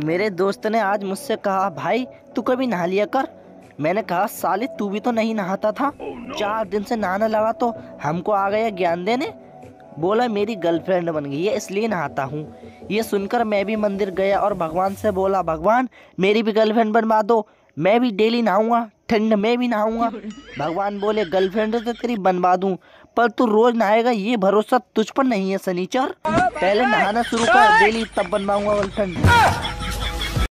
मेरे दोस्त ने आज मुझसे कहा भाई तू कभी नहा लिया कर मैंने कहा साले तू भी तो नहीं नहाता था oh, चार दिन से नहाने लगा तो हमको आ गया ज्ञान देने बोला मेरी गर्लफ्रेंड बन गई है इसलिए नहाता हूँ ये सुनकर मैं भी मंदिर गया और भगवान से बोला भगवान मेरी भी गर्लफ्रेंड बनवा दो मैं भी डेली नहाऊंगा ठंड में भी नहाऊंगा भगवान बोले गर्लफ्रेंड तो तेरी बनवा दूँ पर तू रोज नहाएगा ये भरोसा तुझ पर नहीं है सनीचर हाँ, पहले नहाना शुरू कर हाँ। डेली तब बनवाऊंगा गर्लफ्रेंड